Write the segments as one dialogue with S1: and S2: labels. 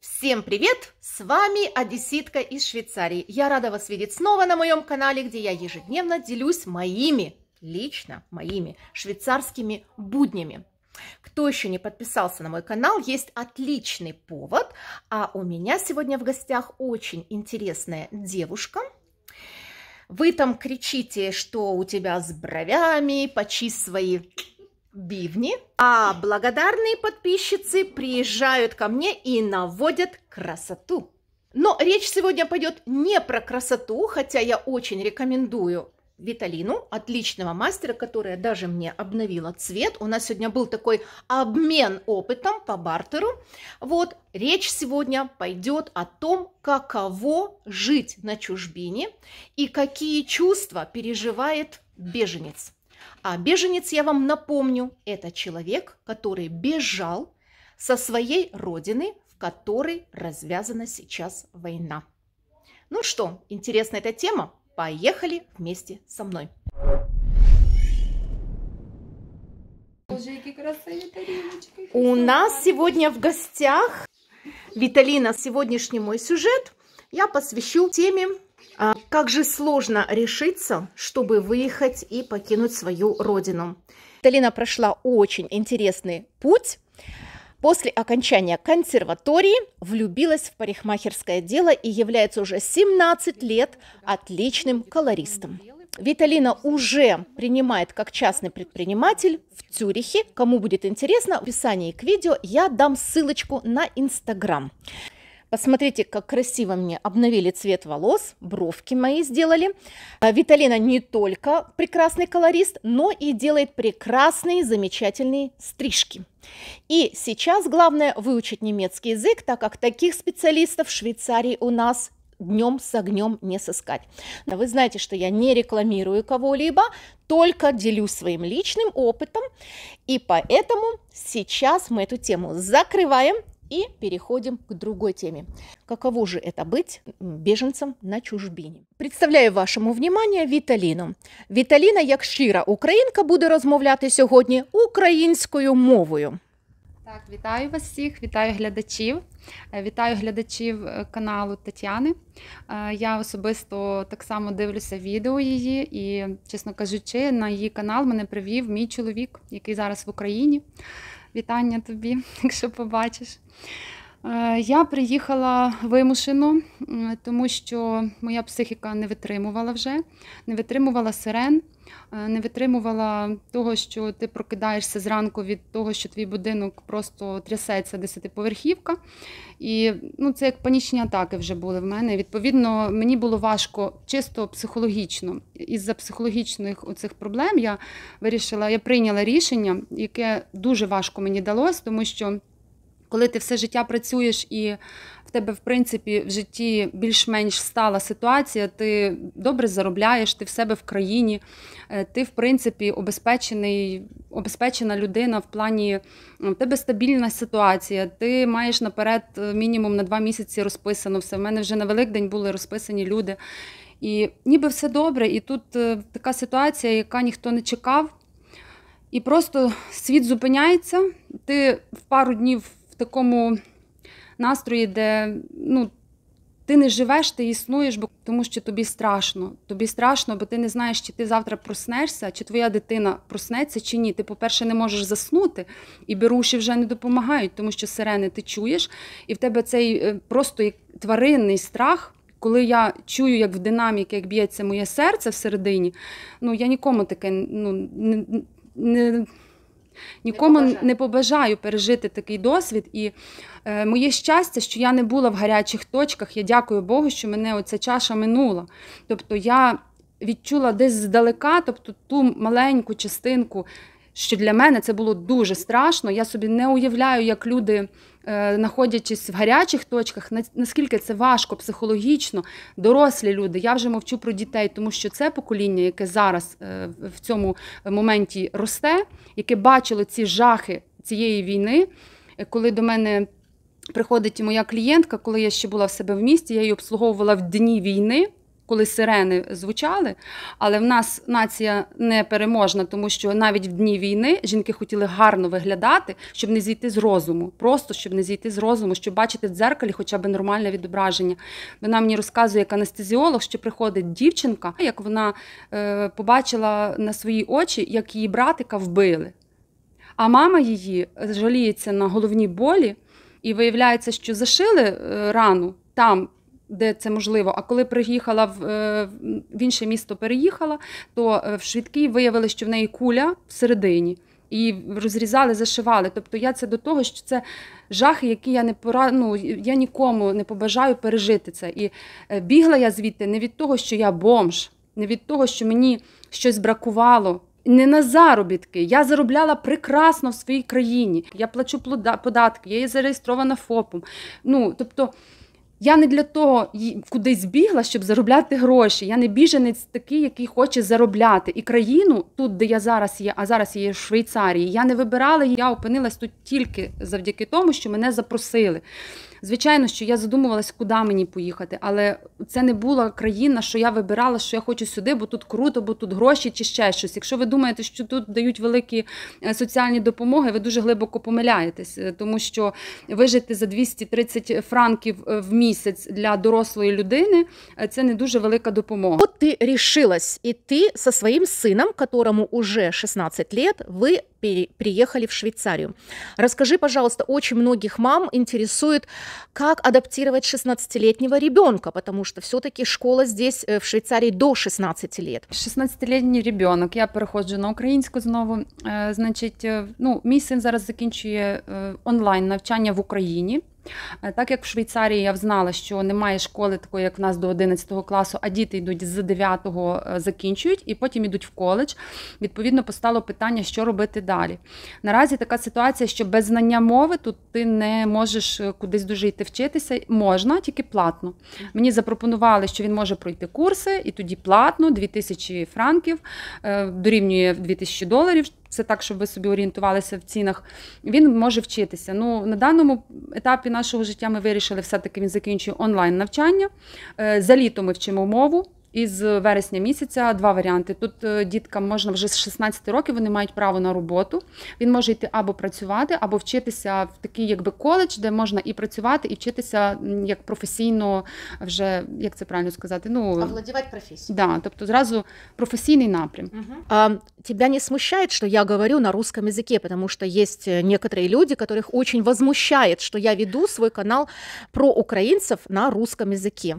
S1: Всем привет! С вами Одесситка из Швейцарии. Я рада вас видеть снова на моем канале, где я ежедневно делюсь моими, лично моими, швейцарскими буднями. Кто еще не подписался на мой канал, есть отличный повод. А у меня сегодня в гостях очень интересная девушка – вы там кричите, что у тебя с бровями, почисть свои бивни, а благодарные подписчицы приезжают ко мне и наводят красоту. Но речь сегодня пойдет не про красоту, хотя я очень рекомендую Виталину, отличного мастера, которая даже мне обновила цвет. У нас сегодня был такой обмен опытом по бартеру. Вот, речь сегодня пойдет о том, каково жить на чужбине и какие чувства переживает беженец. А беженец, я вам напомню, это человек, который бежал со своей родины, в которой развязана сейчас война. Ну что, интересна эта тема? Поехали вместе со мной. У нас сегодня в гостях Виталина. Сегодняшний мой сюжет я посвящу теме а как же сложно решиться, чтобы выехать и покинуть свою родину. Талина прошла очень интересный путь. После окончания консерватории влюбилась в парикмахерское дело и является уже 17 лет отличным колористом. Виталина уже принимает как частный предприниматель в Цюрихе. Кому будет интересно, в описании к видео я дам ссылочку на Инстаграм. Посмотрите, как красиво мне обновили цвет волос, бровки мои сделали. А, Виталина не только прекрасный колорист, но и делает прекрасные, замечательные стрижки. И сейчас главное выучить немецкий язык, так как таких специалистов в Швейцарии у нас днем с огнем не сыскать. Но вы знаете, что я не рекламирую кого-либо, только делюсь своим личным опытом, и поэтому сейчас мы эту тему закрываем И переходим к другой теме. Каково же это быть беженцем на чужбині? Представляю вашому вниманию Віталіну. Віталіна, як щира українка, буде розмовляти сьогодні українською мовою.
S2: Так, вітаю вас всіх, вітаю глядачів, е, вітаю глядачів е, каналу Тетяни. Е, я особисто так само дивлюся відео її, і, чесно кажучи, на її канал мене привів мій чоловік, який зараз в Україні. Вітання тобі, якщо побачиш. Е, я приїхала вимушено, тому що моя психіка не витримувала вже, не витримувала сирен, е, не витримувала того, що ти прокидаєшся зранку від того, що твій будинок просто трясеться десятиповерхівка. І ну, це як панічні атаки вже були в мене. Відповідно, мені було важко чисто психологічно. Із-за психологічних оцих проблем я вирішила, я прийняла рішення, яке дуже важко мені далось, тому що коли ти все життя працюєш і в тебе, в принципі, в житті більш-менш стала ситуація, ти добре заробляєш, ти в себе в країні, е, ти, в принципі, обезпечений, обезпечена людина в плані в тебе стабільна ситуація, ти маєш наперед е, мінімум на два місяці розписано все. В мене вже на Великдень були розписані люди. І ніби все добре, і тут е, така ситуація, яка ніхто не чекав. І просто світ зупиняється. Ти в пару днів такому настрої, де ну, ти не живеш, ти існуєш, бо тому що тобі страшно. Тобі страшно, бо ти не знаєш, чи ти завтра проснешся, чи твоя дитина проснеться, чи ні. Ти, по-перше, не можеш заснути, і беруші вже не допомагають, тому що сирени ти чуєш, і в тебе цей е, просто тваринний страх. Коли я чую, як в динаміки, як б'ється моє серце всередині, ну я нікому таке ну, не, не Нікому не, побажаю пережити такий досвід. І е, моє щастя, що я не була в гарячих точках. Я дякую Богу, що мене оця чаша минула. Тобто я відчула десь здалека, тобто ту маленьку частинку, що для мене це було дуже страшно. Я собі не уявляю, як люди. Е, знаходячись в гарячих точках, наскільки це важко психологічно, дорослі люди. Я вже мовчу про дітей, тому що це покоління, яке зараз е, в цьому моменті росте, яке бачило ці жахи цієї війни, е, коли до мене. Приходить моя клієнтка, коли я ще була в себе в місті, я її обслуговувала в дні війни коли сирени звучали. Але в нас нація не переможна, тому що навіть в дні війни жінки хотіли гарно виглядати, щоб не зійти з розуму. Просто щоб не зійти з розуму, щоб бачити в дзеркалі хоча б нормальне відображення. Вона мені розказує як анестезіолог, що приходить дівчинка, як вона е, побачила на свої очі, як її братика вбили. А мама її жаліється на головні болі, і виявляється, що зашили е, рану там де це можливо. А коли приїхала в, е, в інше місто, переїхала, то е, в швидкій виявили, що в неї куля всередині. І розрізали, зашивали. Тобто я це до того, що це жахи, які я не пора, ну, я нікому не побажаю пережити це. І е, бігла я звідти не від того, що я бомж, не від того, що мені щось бракувало. Не на заробітки. Я заробляла прекрасно в своїй країні. Я плачу податки, я є зареєстрована ФОПом. Ну, тобто я не для того кудись бігла, щоб заробляти гроші. Я не біженець такий, який хоче заробляти. І країну тут, де я зараз є, а зараз є в Швейцарії. Я не вибирала, я опинилась тут тільки завдяки тому, що мене запросили. Звичайно, що я задумувалась, куди мені поїхати, але це не була країна, що я вибирала, що я хочу сюди, бо тут круто, бо тут гроші чи ще щось. Якщо ви думаєте, що тут дають великі е, соціальні допомоги, ви дуже глибоко помиляєтесь, е, тому що вижити за 230 франків е, в місяць для дорослої людини це не дуже велика допомога. От ти
S1: рішилась іти со своїм сином, которому уже 16 лет, ви пере приехали в Швейцарию. Розкажи, пожалуйста, очень многих мам интересует, как адаптировать 16-летнего ребенка, потому что все-таки школа здесь э, в Швейцарии до 16 лет. 16-літній ребенок. Я переходжу на украинскую знову. Э, значит,
S2: э, ну мій син зараз закінчує онлайн навчання в Украине. Е, так як в Швейцарії я взнала, що немає школи такої, як в нас до 11 класу, а діти йдуть з 9-го е, закінчують і потім йдуть в коледж. Відповідно, постало питання, що робити далі. Наразі така ситуація, що без знання мови тут ти не можеш е, кудись дуже йти вчитися. Можна, тільки платно. Мені запропонували, що він може пройти курси, і тоді платно 2000 франків дорівнює 2000 доларів. Все так, щоб ви собі орієнтувалися в цінах, він може вчитися. Ну, На даному етапі нашого життя ми вирішили, все-таки він закінчує онлайн навчання. Е, за літо ми вчимо мову із вересня місяця два варіанти. Тут е, діткам можна вже з 16 років, вони мають право на роботу. Він може йти або працювати, або вчитися в такий, якби коледж, де можна і працювати, і вчитися як професійно, вже як це правильно сказати. Ну овладівати професію. Да,
S1: тобто зразу професійний напрям. Угу. А, тебя не смущает, що я говорю на русском языке, тому що є некоторые люди, которых очень возмущает, що я веду свій канал про українців на русском языке.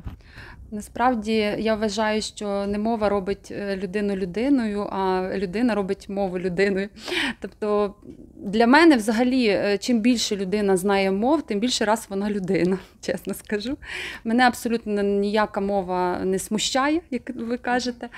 S2: Насправді я вважаю, що не мова робить е, людину людиною, а людина робить мову людиною. Тобто для мене взагалі, е, чим більше людина знає мов, тим більше раз вона людина, чесно скажу. Мене абсолютно ніяка мова не смущає, як ви кажете.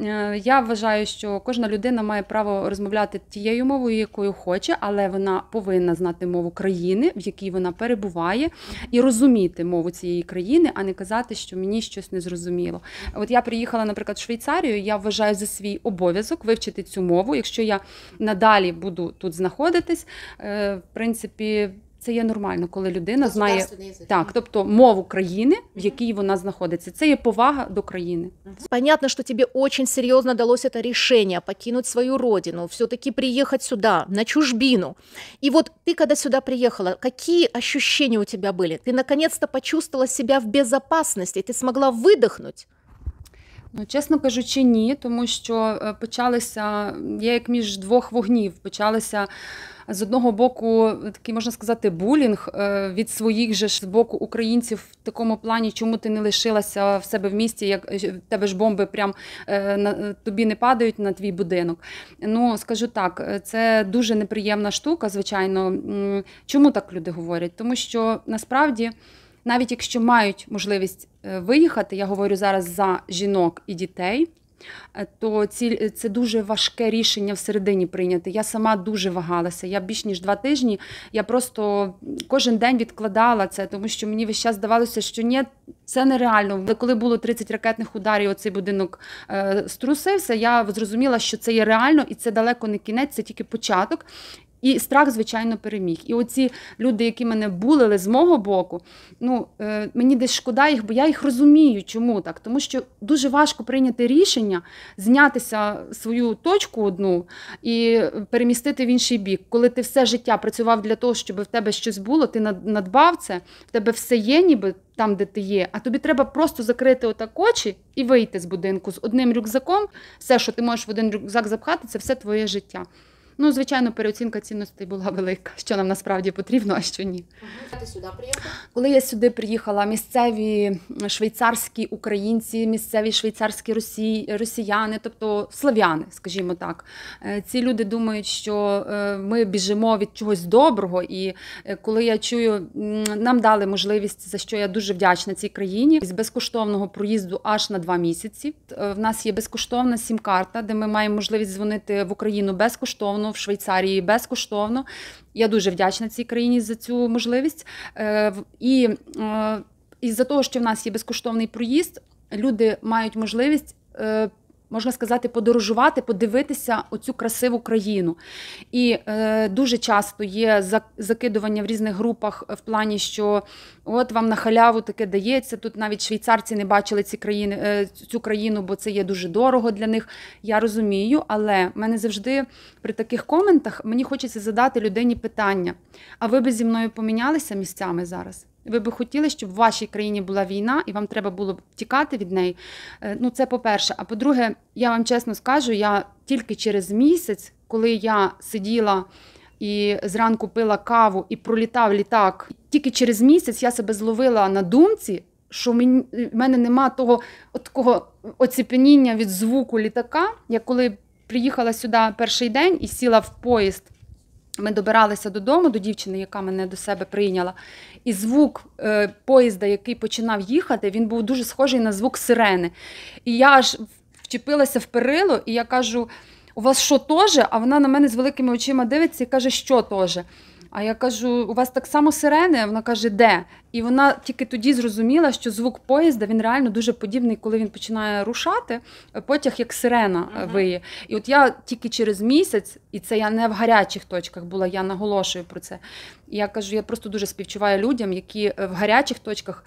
S2: Е, я вважаю, що кожна людина має право розмовляти тією мовою, якою хоче, але вона повинна знати мову країни, в якій вона перебуває, і розуміти мову цієї країни, а не казати, що мені що щось незрозуміло. От я приїхала, наприклад, в Швейцарію. Я вважаю за свій обов'язок вивчити цю мову. Якщо я надалі буду тут знаходитись, е, в принципі. Це є нормально, коли людина знає так, тобто мову країны, в якій вона знаходиться. Це є повага до країни.
S1: Понятно, що тобі дуже серйозно далось это решение покинуть свою родину, все-таки приїхати сюди, на чужбину. І от ти когда сюда приехала, какие ощущения у тебя были? Ти наконец-то почувствовала себя в безопасности, ти смогла выдохнуть. Ну, чесно
S2: кажучи, ні, тому що е, почалися я як між двох вогнів. Почалися е, з одного боку такий можна сказати булінг е, від своїх же з боку українців в такому плані, чому ти не лишилася в себе в місті, як в тебе ж бомби прям на тобі не падають на твій будинок. Ну скажу так, це дуже неприємна штука, звичайно. Чому так люди говорять? Тому що насправді навіть якщо мають можливість е, виїхати, я говорю зараз за жінок і дітей. Е, то ці, е, це дуже важке рішення всередині прийняти. Я сама дуже вагалася. Я більш ніж два тижні. Я просто кожен день відкладала це, тому що мені весь час здавалося, що ні, це нереально. Коли було 30 ракетних ударів, оцей будинок е, струсився, я зрозуміла, що це є реально і це далеко не кінець, це тільки початок. І страх, звичайно, переміг. І оці люди, які мене булили з мого боку, ну е, мені десь шкода їх, бо я їх розумію, чому так. Тому що дуже важко прийняти рішення, знятися свою точку одну і перемістити в інший бік. Коли ти все життя працював для того, щоб в тебе щось було, ти надбав це, в тебе все є, ніби там, де ти є. А тобі треба просто закрити отак очі і вийти з будинку з одним рюкзаком. Все, що ти можеш в один рюкзак запхати, це все твоє життя. Ну, звичайно, переоцінка цінностей була велика, що нам насправді потрібно, а що ні. Коли я сюди приїхала, місцеві швейцарські українці, місцеві швейцарські росі... росіяни, тобто слав'яни, скажімо так, е, ці люди думають, що е, ми біжимо від чогось доброго. І е, коли я чую, нам дали можливість, за що я дуже вдячна цій країні, з безкоштовного проїзду аж на два місяці. В нас є безкоштовна сім-карта, де ми маємо можливість дзвонити в Україну безкоштовно в Швейцарії безкоштовно. Я дуже вдячна цій країні за цю можливість. Е, і е, із-за того, що в нас є безкоштовний проїзд, люди мають можливість е, можна сказати, подорожувати, подивитися оцю красиву країну. І е, дуже часто є закидування в різних групах е, в плані, що от вам на халяву таке дається. Тут навіть швейцарці не бачили ці країни, е, цю країну, бо це є дуже дорого для них. Я розумію, але в мене завжди при таких коментах мені хочеться задати людині питання: а ви би зі мною помінялися місцями зараз? Ви би хотіли, щоб в вашій країні була війна, і вам треба було б втікати від неї. Е, ну, це по-перше. А по-друге, я вам чесно скажу, я тільки через місяць, коли я сиділа і зранку пила каву і пролітав літак, тільки через місяць я себе зловила на думці, що в мене нема того от такого оціпеніння від звуку літака. Я коли приїхала сюди перший день і сіла в поїзд. Ми добиралися додому до дівчини, яка мене до себе прийняла. І звук е, поїзда, який починав їхати, він був дуже схожий на звук сирени. І я аж вчепилася в перило, і я кажу: у вас що теж? А вона на мене з великими очима дивиться і каже, що теж. А я кажу: у вас так само сирени? Вона каже, де? І вона тільки тоді зрозуміла, що звук поїзда він реально дуже подібний, коли він починає рушати. Потяг як сирена uh-huh. виє. І от я тільки через місяць, і це я не в гарячих точках була, я наголошую про це. І я кажу, я просто дуже співчуваю людям, які е, в гарячих точках.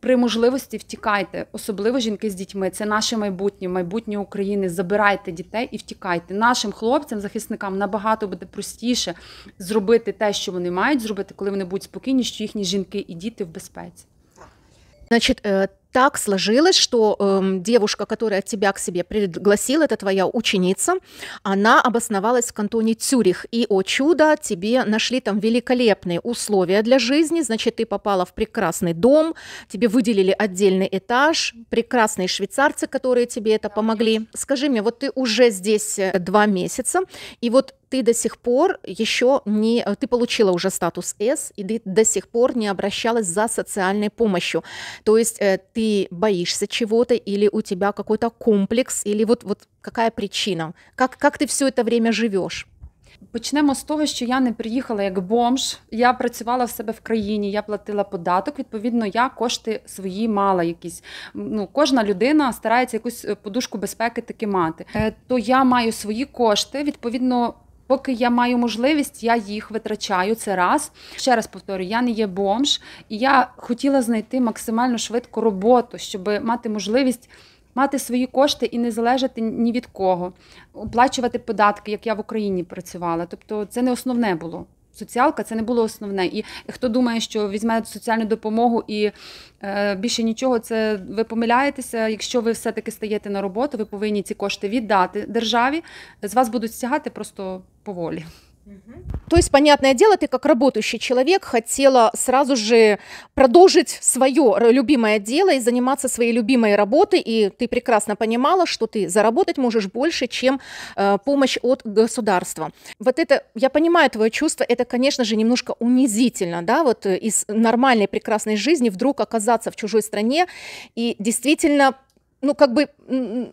S2: При можливості втікайте, особливо жінки з дітьми. Це наше майбутнє, майбутнє України. Забирайте дітей і втікайте. Нашим хлопцям, захисникам набагато буде простіше зробити те, що вони мають зробити, коли вони будуть спокійні, що їхні жінки і діти в безпеці.
S1: Значить, е, так сложилось, что э, девушка, которая тебя к себе пригласила, это твоя ученица, она обосновалась в кантоне Цюрих. И, о чудо, тебе нашли там великолепные условия для жизни. Значит, ты попала в прекрасный дом, тебе выделили отдельный этаж, прекрасные швейцарцы, которые тебе это помогли. Скажи мне, вот ты уже здесь э, два месяца, и вот ты до сих пор еще не, э, ты получила уже статус С, и ты до сих пор не обращалась за социальной помощью. То есть э, ты боишься чего-то, или у тебя какой-то комплекс, или вот, вот какая причина? Как, как ты все це время живеш? Почнемо
S2: з того, що я не приїхала як бомж. Я працювала в себе в країні, я платила податок. Відповідно, я кошти свої мала якісь. Ну, Кожна людина старається якусь е, подушку безпеки таки мати. Е, то я маю свої кошти. Відповідно, Поки я маю можливість, я їх витрачаю це раз. Ще раз повторю, я не є бомж, і я хотіла знайти максимально швидко роботу, щоб мати можливість. Мати свої кошти і не залежати ні від кого, оплачувати податки, як я в Україні працювала. Тобто, це не основне було соціалка це не було основне. І хто думає, що візьме соціальну допомогу і е, більше нічого, це ви помиляєтеся. Якщо ви все-таки стаєте на роботу, ви повинні ці кошти віддати державі. З вас будуть стягати просто поволі.
S1: То есть, понятное дело, ты как работающий человек хотела сразу же продолжить свое любимое дело и заниматься своей любимой работой, и ты прекрасно понимала, что ты заработать можешь больше, чем э, помощь от государства. Вот это, я понимаю твое чувство, это, конечно же, немножко унизительно, да, вот э, из нормальной прекрасной жизни вдруг оказаться в чужой стране и действительно ну, как бы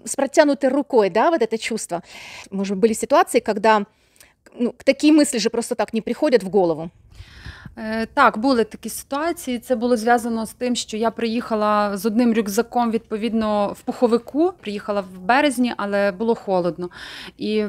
S1: с протянутой рукой, да, вот это чувство. Может, быть, были ситуации, когда ну, такие мысли же просто так не приходять в голову. Е, так, були такі ситуації. Це було
S2: зв'язано з тим, що я приїхала з одним рюкзаком відповідно в пуховику. Приїхала в березні, але було холодно. І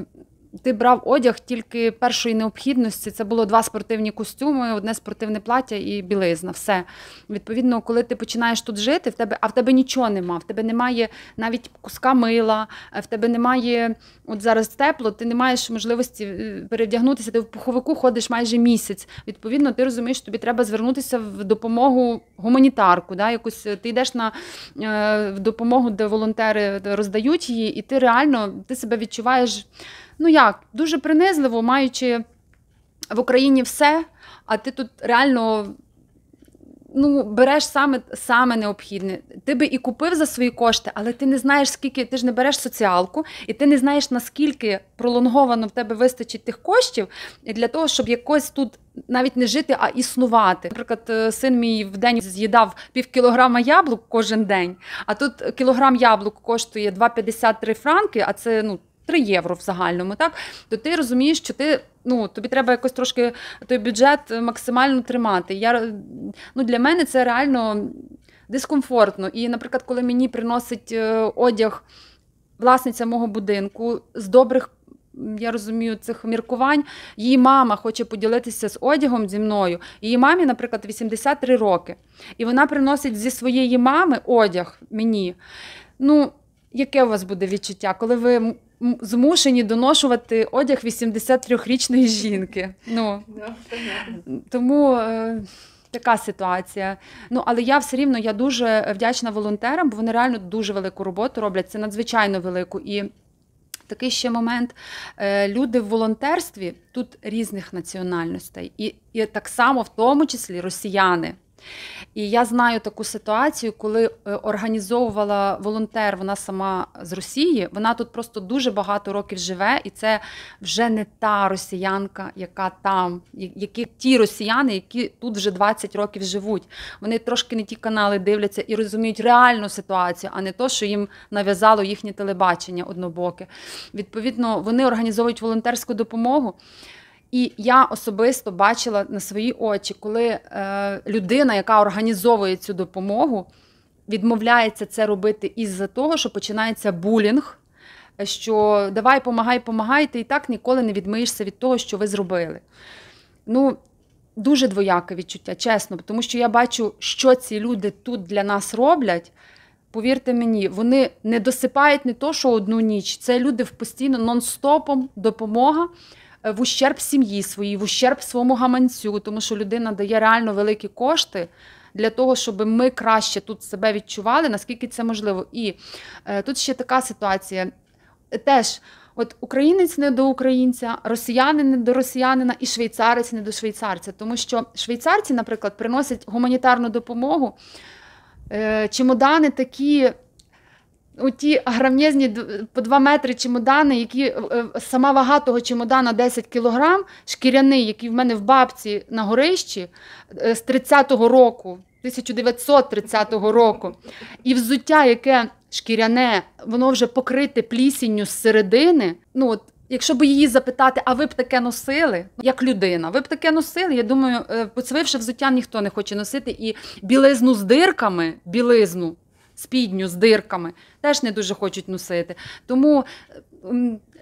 S2: ти брав одяг тільки першої необхідності. Це було два спортивні костюми, одне спортивне плаття і білизна. Все. Відповідно, коли ти починаєш тут жити, в тебе, а в тебе нічого нема, в тебе немає навіть куска мила, е, в тебе немає от зараз тепло, ти не маєш можливості е, перевдягнутися. Ти в пуховику ходиш майже місяць. Відповідно, ти розумієш, тобі треба звернутися в допомогу гуманітарку. Да? Якусь е, ти йдеш на в допомогу, де волонтери роздають її, і ти реально ти себе відчуваєш ну як дуже принизливо, маючи в Україні все, а ти тут реально. Ну, береш саме саме необхідне. Ти би і купив за свої кошти, але ти не знаєш, скільки ти ж не береш соціалку, і ти не знаєш, наскільки пролонговано в тебе вистачить тих коштів для того, щоб якось тут навіть не жити, а існувати. Наприклад, е, син мій в день з'їдав пів кілограма яблук кожен день. А тут кілограм яблук коштує 2,53 франки. А це ну 3 євро в загальному, так то ти розумієш, що ти ну тобі треба якось трошки той бюджет е, максимально тримати. Я е, ну Для мене це реально дискомфортно. І, наприклад, коли мені приносить е, одяг власниця мого будинку з добрих. Я розумію цих міркувань. Її мама хоче поділитися з одягом зі мною. Її мамі, наприклад, 83 роки. І вона приносить зі своєї мами одяг мені. Ну, яке у вас буде відчуття, коли ви змушені доношувати одяг 83-річної жінки. Ну, Тому. Е, така ситуація. Ну, але я все рівно я дуже вдячна волонтерам, бо вони реально дуже велику роботу роблять. Це надзвичайно велику. І такий ще момент. Е, люди в волонтерстві тут різних національностей, і, і так само, в тому числі, росіяни. І я знаю таку ситуацію, коли е, організовувала волонтер, вона сама з Росії. Вона тут просто дуже багато років живе, і це вже не та росіянка, яка там, які ті росіяни, які тут вже 20 років живуть. Вони трошки не ті канали дивляться і розуміють реальну ситуацію, а не то, що їм нав'язало їхнє телебачення однобоке. Відповідно, вони організовують волонтерську допомогу. І я особисто бачила на свої очі, коли е, людина, яка організовує цю допомогу, відмовляється це робити із-за того, що починається булінг, що давай, помагай, помагай, ти і так ніколи не відмиєшся від того, що ви зробили. Ну, Дуже двояке відчуття, чесно, тому що я бачу, що ці люди тут для нас роблять. Повірте мені, вони не досипають не то, що одну ніч. Це люди в постійно нон-стопом допомога. Е, в ущерб сім'ї своїй, в ущерб своєму гаманцю, тому що людина дає реально великі кошти. Для того, щоб ми краще тут себе відчували, наскільки це можливо. І е, тут ще така ситуація. Теж, от українець не до українця, росіянин не до росіянина і швейцарець не до швейцарця. Тому що швейцарці, наприклад, приносять гуманітарну допомогу, е, чемодани такі оті грам'язні по 2 метри чемодани, які е, е, сама вага того чемодана 10 кілограм, шкіряний, який в мене в бабці на горищі е, з 30-го року, 1930 го року, і взуття, яке шкіряне, воно вже покрите плісінню зсередини. Ну от Якщо б її запитати, а ви б таке носили, як людина, ви б таке носили. Я думаю, поцвивши взуття ніхто не хоче носити і білизну з дирками, білизну спідню з дирками, теж не дуже хочуть носити.
S1: Тому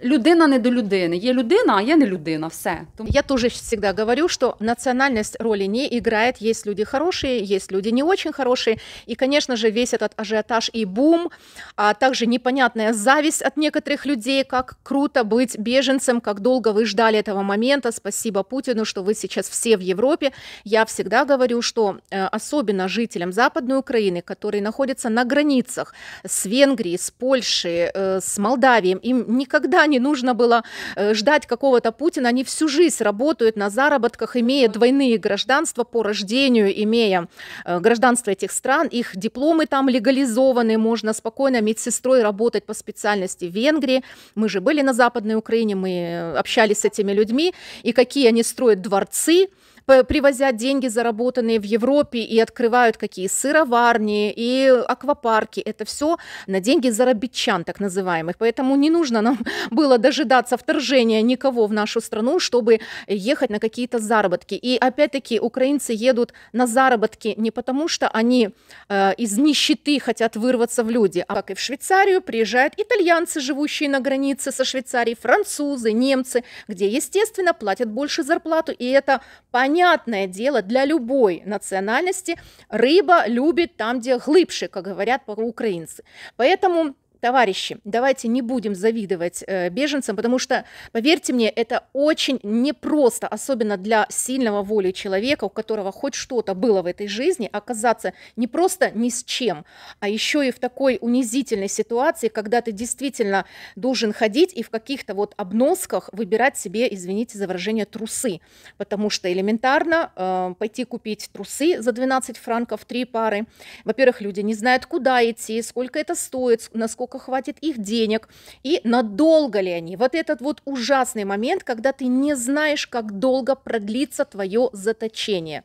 S1: людина не до людини. Є людина, а я не людина. Все. Тому... Я тоже всегда говорю, что национальность роли не играет. Есть люди хорошие, есть люди не очень хорошие. И, конечно же, весь этот ажиотаж и бум, а также непонятная зависть от некоторых людей, как круто быть беженцем, как долго вы ждали этого момента. Спасибо Путину, что вы сейчас все в Европе. Я всегда говорю, что э, особенно жителям Западной Украины, которые находятся на границах с Венгрией, с Польшей, э, с Молдавией, им никогда никогда не нужно было э, ждать какого-то Путина. Они всю жизнь работают на заработках, имея двойные гражданства по рождению, имея э, гражданство этих стран. Их дипломы там легализованы, можно спокойно медсестрой работать по специальности в Венгрии. Мы же были на Западной Украине, мы э, общались с этими людьми. И какие они строят дворцы, привозят деньги, заработанные в Европе, и открывают какие сыроварни и аквапарки. Это все на деньги заробитчан, так называемых. Поэтому не нужно нам было дожидаться вторжения никого в нашу страну, чтобы ехать на какие-то заработки. И опять-таки украинцы едут на заработки не потому, что они э, из нищеты хотят вырваться в люди, а как и в Швейцарию приезжают итальянцы, живущие на границе со Швейцарией, французы, немцы, где, естественно, платят больше зарплату, и это понятно понятное дело для любой национальности, рыба любит там, где глыбше, как говорят по-украинцы. Поэтому товарищи, давайте не будем завидовать э, беженцам, потому что, поверьте мне, это очень непросто, особенно для сильного воли человека, у которого хоть что-то было в этой жизни, оказаться не просто ни с чем, а еще и в такой унизительной ситуации, когда ты действительно должен ходить и в каких-то вот обносках выбирать себе, извините за выражение, трусы, потому что элементарно э, пойти купить трусы за 12 франков, три пары, во-первых, люди не знают, куда идти, сколько это стоит, насколько сколько хватит их денег и надолго ли они. Вот этот вот ужасный момент, когда ты не знаешь, как долго продлится твое заточение.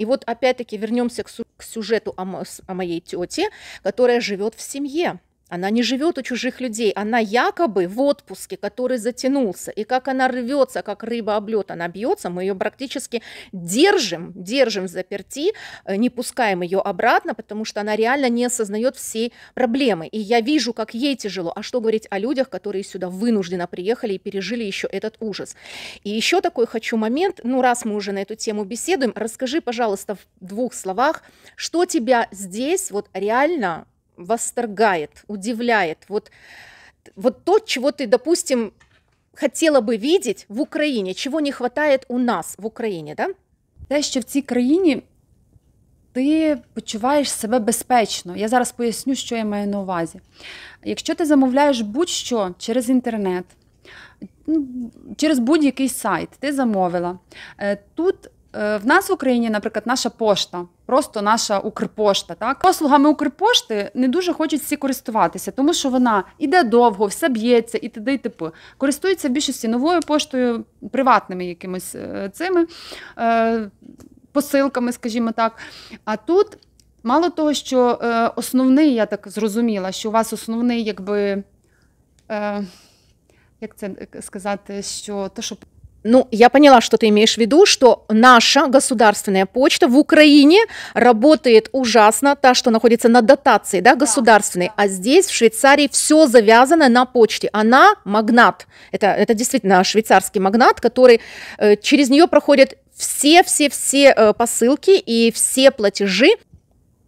S1: И вот опять-таки вернемся к, сюжету о, о моей тете, которая живет в семье. Она не живет у чужих людей, она якобы в отпуске, который затянулся. И как она рвется, как рыба облет, она бьется, мы ее практически держим, держим в заперти, э, не пускаем ее обратно, потому что она реально не осознает всей проблемы. И я вижу, как ей тяжело. А что говорить о людях, которые сюда вынужденно приехали и пережили еще этот ужас. И еще такой хочу момент, ну раз мы уже на эту тему беседуем, расскажи, пожалуйста, в двух словах, что тебя здесь вот реально восторгает, удивляет. Вот, вот то, чего ты, допустим, хотіла би видеть в Україні, чого не вистачає у нас в Україні, да? те, що в цій країні ти почуваєш
S2: себе безпечно. Я зараз поясню, що я маю на увазі. Якщо ти замовляєш будь-що через інтернет, ну, через будь-який сайт, ти замовила, е, тут Е, в нас в Україні, наприклад, наша пошта, просто наша Укрпошта. Так, послугами Укрпошти не дуже хочуть всі користуватися, тому що вона іде довго, все б'ється і т.д. і т.п. Користуються в більшості новою поштою, приватними якимись е, цими е, посилками, скажімо так. А тут мало того, що основний, я так зрозуміла, що у вас основний, якби як це сказати, що то, що
S1: Ну, я поняла, что ты имеешь в виду, что наша государственная почта в Украине работает ужасно, та, что находится на дотации, да, государственной, а здесь, в Швейцарии, все завязано на почте. Она магнат, это, это действительно швейцарский магнат, который э, через нее проходят все-все-все э, посылки и все платежи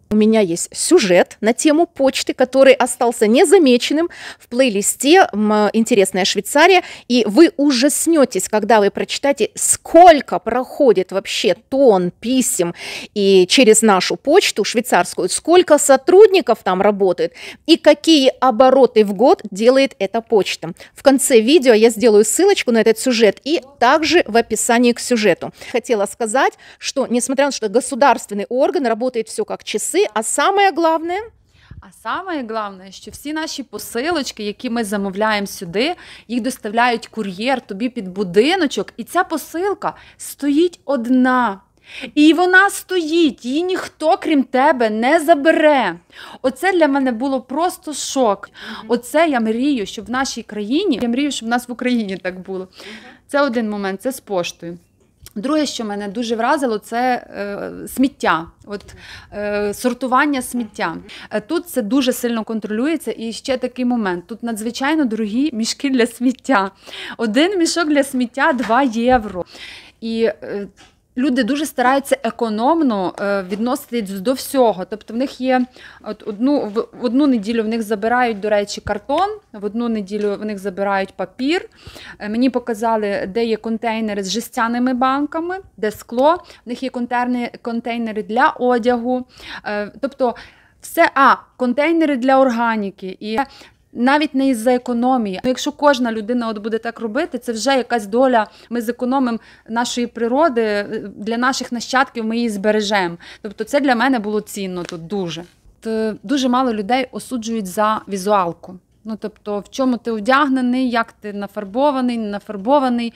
S1: у меня есть сюжет на тему почты, который остался незамеченным в плейлисте «Интересная Швейцария», и вы ужаснетесь, когда вы прочитаете, сколько проходит вообще тон писем и через нашу почту швейцарскую, сколько сотрудников там работает и какие обороты в год делает эта почта. В конце видео я сделаю ссылочку на этот сюжет и также в описании к сюжету. Хотела сказать, что несмотря на то, что государственный орган работает все как часы, часи. А саме головне.
S2: А саме головне, що всі
S1: наші посилочки, які ми
S2: замовляємо сюди, їх доставляють кур'єр тобі під будиночок, і ця посилка стоїть одна. І вона стоїть, її ніхто, крім тебе, не забере. Оце для мене було просто шок. Оце я мрію, щоб в нашій країні я мрію, щоб в нас в Україні так було. Це один момент, це з поштою. Друге, що мене дуже вразило, це е, сміття, от е, сортування сміття. Е, тут це дуже сильно контролюється. І ще такий момент: тут надзвичайно дорогі мішки для сміття. Один мішок для сміття 2 євро. І е, люди дуже стараються економно е, відноситись до всього. Тобто, в них є от одну в одну неділю в них забирають, до речі, картон, в одну неділю в них забирають папір. Е, мені показали, де є контейнери з жестяними банками, де скло. В них є контейнери для одягу. Е, тобто, все а контейнери для органіки і навіть не із-за економії. Ну, якщо кожна людина от буде так робити, це вже якась доля. Ми зекономимо нашої природи е, для наших нащадків. Ми її збережемо. Тобто, це для мене було цінно тут дуже. Е, дуже мало людей осуджують за візуалку. Ну тобто, в чому ти одягнений, як ти нафарбований, не нафарбований.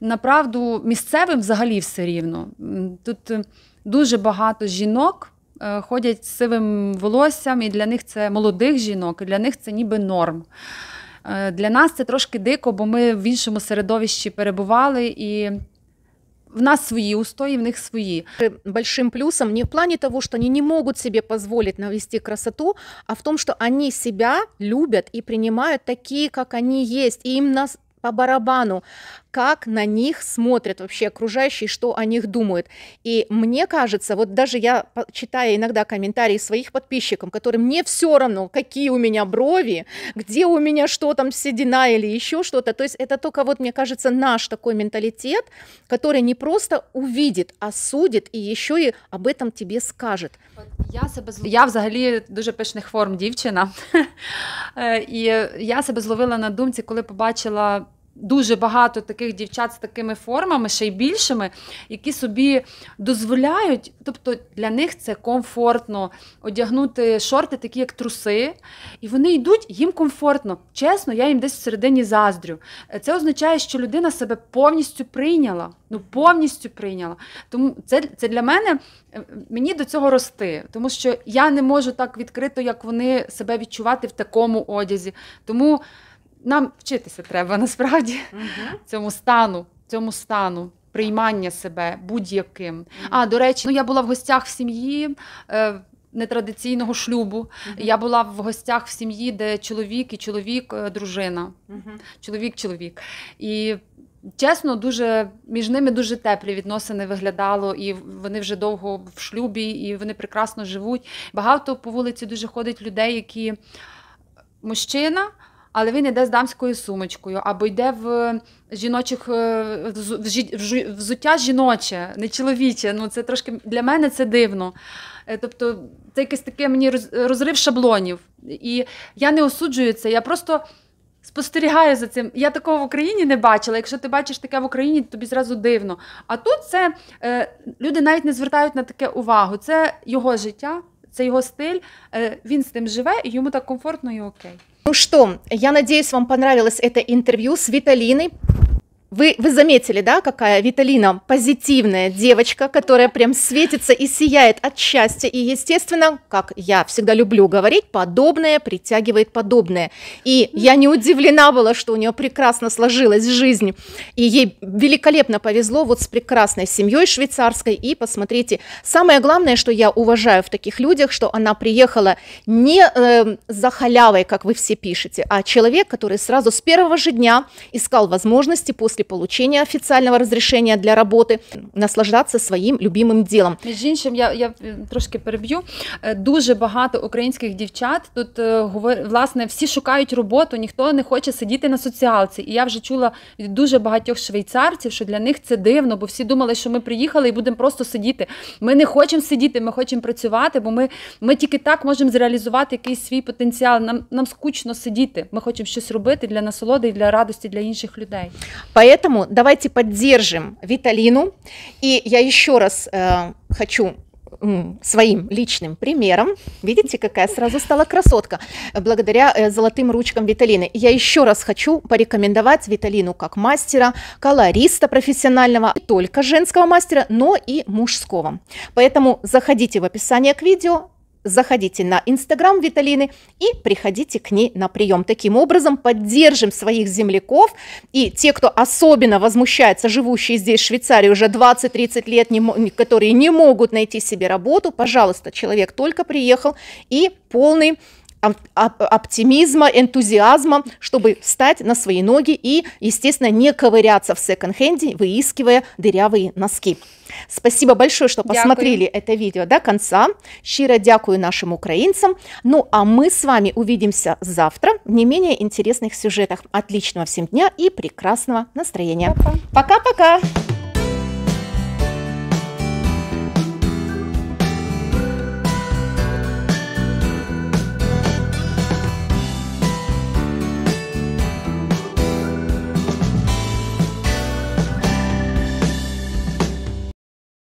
S2: Направду, місцевим взагалі все рівно. Тут е, дуже багато жінок. Е, ходять з сивим волоссям, і для них це молодих жінок, і для них це ніби норм. Е, для нас це трошки дико, бо ми в іншому середовищі перебували і.
S1: в нас свои устои, в них свои. Е, большим плюсом не в плане того, что они не могут себе позволить навести красоту, а в том, что они себя любят и принимают такие, как они есть, и им нас по барабану, как на них смотрят вообще окружающие, что о них думают. И мне кажется, вот даже я читаю иногда комментарии своих подписчикам, которым мне все равно, какие у меня брови, где у меня что там седина или еще что-то. То есть это только вот, мне кажется, наш такой менталитет, который не просто увидит, а судит и еще и об этом тебе скажет.
S2: Я себе я
S1: взагалі дуже пишних форм дівчина, і я себе
S2: зловила на думці, коли побачила. Дуже багато таких дівчат з такими формами, ще й більшими, які собі дозволяють, тобто для них це комфортно одягнути шорти, такі як труси. І вони йдуть, їм комфортно. Чесно, я їм десь всередині заздрю. Е, це означає, що людина себе повністю прийняла. Ну, повністю прийняла. Тому це це для мене е, мені до цього рости, тому що я не можу так відкрито, як вони себе відчувати в такому одязі. Тому нам вчитися треба насправді угу. цьому стану, цьому стану. Приймання себе будь-яким. Mm -hmm. А до речі, ну я була в гостях в сім'ї е, нетрадиційного шлюбу. Mm -hmm. Я була в гостях в сім'ї, де чоловік і чоловік, е, дружина, mm -hmm. чоловік, чоловік. І чесно, дуже між ними дуже теплі відносини виглядало, і вони вже довго в шлюбі, і вони прекрасно живуть. Багато по вулиці дуже ходить людей, які мужчина але він йде з дамською сумочкою, або йде в жіночих е, взуття жіноче, не чоловіче. Ну це трошки для мене це дивно. Е, тобто, це якесь таке мені розрив шаблонів. І я не осуджую це. Я просто. Спостерігаю за цим. Я такого в Україні не бачила. Якщо ти бачиш таке в Україні, тобі зразу дивно. А тут це е, люди навіть не звертають на таке увагу. Це його життя, це його стиль. Е, він з тим живе і йому так комфортно і окей.
S1: Ну что, я надеюсь, вам понравилось это интервью с Виталиной. Вы, вы заметили, да, какая Виталина позитивная девочка, которая прям светится и сияет от счастья. И, естественно, как я всегда люблю говорить, подобное притягивает подобное. И я не удивлена была, что у нее прекрасно сложилась жизнь. И ей великолепно повезло вот с прекрасной семьей швейцарской. И посмотрите, самое главное, что я уважаю в таких людях, что она приехала не э, за халявой, как вы все пишете, а человек, который сразу с первого же дня искал возможности после после получения официального разрешения для роботи, наслаждатися своїм любимим ділом.
S2: Між іншим, я я е, трошки переб'ю е, дуже багато українських дівчат. Тут е, власне всі шукають роботу, ніхто не хоче сидіти на соціалці. І я вже чула від дуже багатьох швейцарців, що для них це дивно, бо всі думали, що ми приїхали і будемо просто сидіти. Ми не хочемо сидіти, ми хочемо працювати, бо ми ми тільки так можемо зреалізувати якийсь свій потенціал. Нам нам скучно сидіти. Ми хочемо щось робити
S1: для насолоди, і для радості для інших людей. Поэтому давайте поддержим Виталину. И я еще раз э, хочу своим личным примером. Видите, какая сразу стала красотка благодаря э, золотым ручкам Виталины. Я еще раз хочу порекомендовать Виталину как мастера, колориста профессионального, не только женского мастера, но и мужского. Поэтому заходите в описание к видео, заходите на инстаграм Виталины и приходите к ней на прием. Таким образом поддержим своих земляков и те, кто особенно возмущается, живущие здесь в Швейцарии уже 20-30 лет, не, которые не могут найти себе работу, пожалуйста, человек только приехал и полный оптимизма, энтузиазма, чтобы встать на свои ноги и, естественно, не ковыряться в секонд-хенде, выискивая дырявые носки. Спасибо большое, что посмотрели дякую. это видео до конца. Щиро дякую нашим украинцам. Ну, а мы с вами увидимся завтра в не менее интересных сюжетах. Отличного всем дня и прекрасного настроения. Пока-пока!